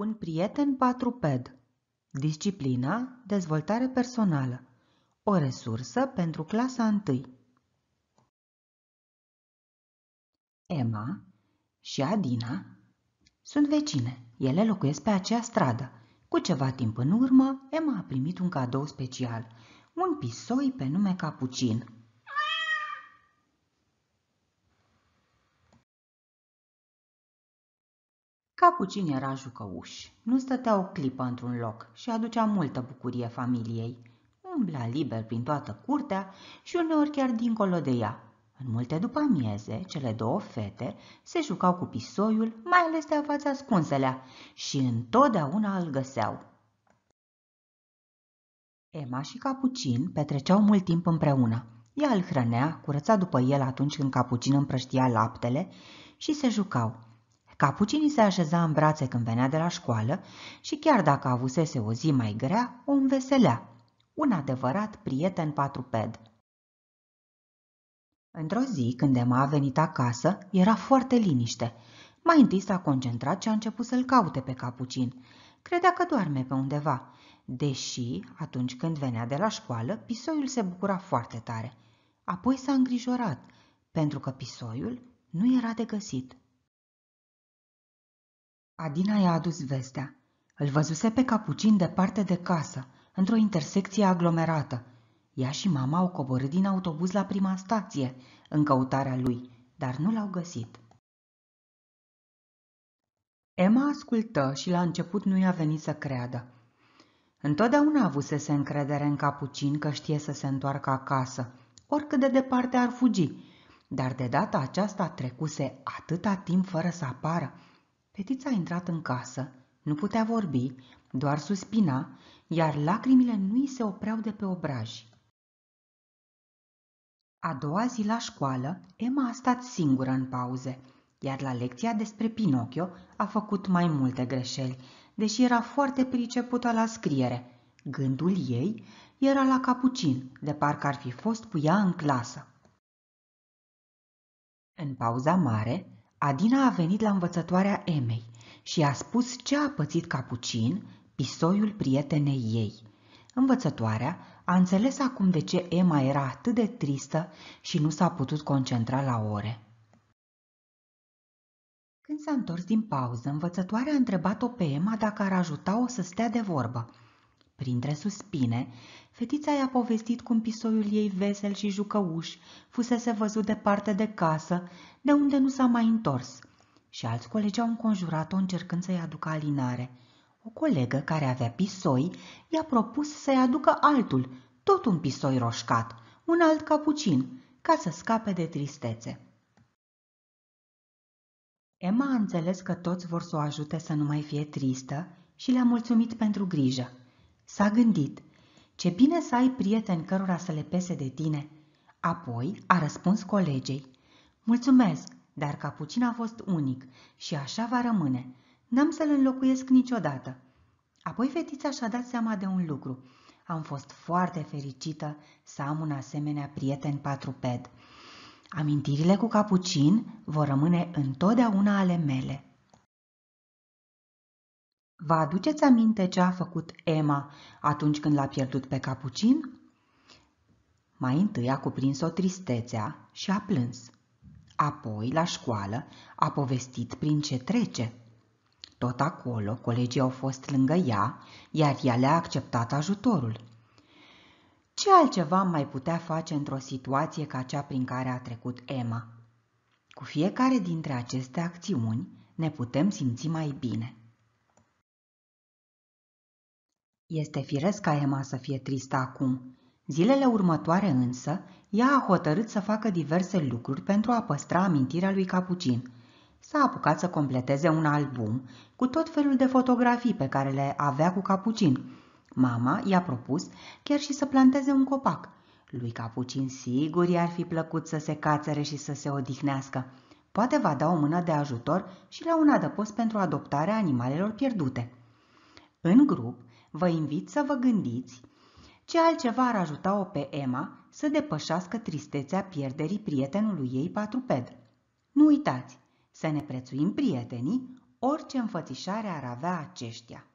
Un prieten patruped. Disciplina, dezvoltare personală. O resursă pentru clasa 1. Emma și Adina sunt vecine. Ele locuiesc pe acea stradă. Cu ceva timp în urmă, Emma a primit un cadou special, un pisoi pe nume Capucin. Capucin era jucăuș, nu stătea o clipă într-un loc și aducea multă bucurie familiei. Umbla liber prin toată curtea și uneori chiar dincolo de ea. În multe după amieze, cele două fete se jucau cu pisoiul, mai ales de a fața ascunselea, și întotdeauna îl găseau. Emma și Capucin petreceau mult timp împreună. Ea îl hrănea, curăța după el atunci când Capucin împrăștia laptele și se jucau. Capucinii se așeza în brațe când venea de la școală și chiar dacă avusese o zi mai grea, o înveselea. Un adevărat prieten patruped. Într-o zi, când Emma a venit acasă, era foarte liniște. Mai întâi s-a concentrat și a început să-l caute pe Capucin. Credea că doarme pe undeva, deși, atunci când venea de la școală, pisoiul se bucura foarte tare. Apoi s-a îngrijorat, pentru că pisoiul nu era de găsit. Adina i-a adus vestea. Îl văzuse pe Capucin departe de casă, într-o intersecție aglomerată. Ea și mama au coborât din autobuz la prima stație, în căutarea lui, dar nu l-au găsit. Emma ascultă și la început nu i-a venit să creadă. Întotdeauna avusese încredere în Capucin că știe să se întoarcă acasă, oricât de departe ar fugi, dar de data aceasta trecuse atâta timp fără să apară, Fetița a intrat în casă, nu putea vorbi, doar suspina, iar lacrimile nu i se opreau de pe obraji. A doua zi la școală, Emma a stat singură în pauze, iar la lecția despre Pinocchio a făcut mai multe greșeli, deși era foarte pricepută la scriere. Gândul ei era la capucin, de parcă ar fi fost cu ea în clasă. În pauza mare, Adina a venit la învățătoarea Emei și a spus ce a pățit Capucin, pisoiul prietenei ei. Învățătoarea a înțeles acum de ce Emma era atât de tristă și nu s-a putut concentra la ore. Când s-a întors din pauză, învățătoarea a întrebat-o pe Emma dacă ar ajuta-o să stea de vorbă – Printre suspine, fetița i-a povestit cum pisoiul ei vesel și jucăuș fusese văzut departe de casă, de unde nu s-a mai întors, și alți colegi au înconjurat-o încercând să-i aducă alinare. O colegă care avea pisoi i-a propus să-i aducă altul, tot un pisoi roșcat, un alt capucin, ca să scape de tristețe. Emma a înțeles că toți vor să o ajute să nu mai fie tristă și le-a mulțumit pentru grijă. S-a gândit, ce bine să ai prieteni cărora să le pese de tine. Apoi a răspuns colegei, mulțumesc, dar capucin a fost unic și așa va rămâne. N-am să-l înlocuiesc niciodată. Apoi fetița și-a dat seama de un lucru. Am fost foarte fericită să am un asemenea prieten patruped. Amintirile cu capucin vor rămâne întotdeauna ale mele. Vă aduceți aminte ce a făcut Emma atunci când l-a pierdut pe capucin? Mai întâi a cuprins-o tristețea și a plâns. Apoi, la școală, a povestit prin ce trece. Tot acolo, colegii au fost lângă ea, iar ea le-a acceptat ajutorul. Ce altceva mai putea face într-o situație ca cea prin care a trecut Emma? Cu fiecare dintre aceste acțiuni ne putem simți mai bine. Este firesc ca Emma să fie tristă acum. Zilele următoare însă, ea a hotărât să facă diverse lucruri pentru a păstra amintirea lui Capucin. S-a apucat să completeze un album cu tot felul de fotografii pe care le avea cu Capucin. Mama i-a propus chiar și să planteze un copac. Lui Capucin sigur i-ar fi plăcut să se cațere și să se odihnească. Poate va da o mână de ajutor și la un adăpost pentru adoptarea animalelor pierdute. În grup, Vă invit să vă gândiți ce altceva ar ajuta-o pe Emma să depășească tristețea pierderii prietenului ei patruped. Nu uitați, să ne prețuim prietenii, orice înfățișare ar avea aceștia.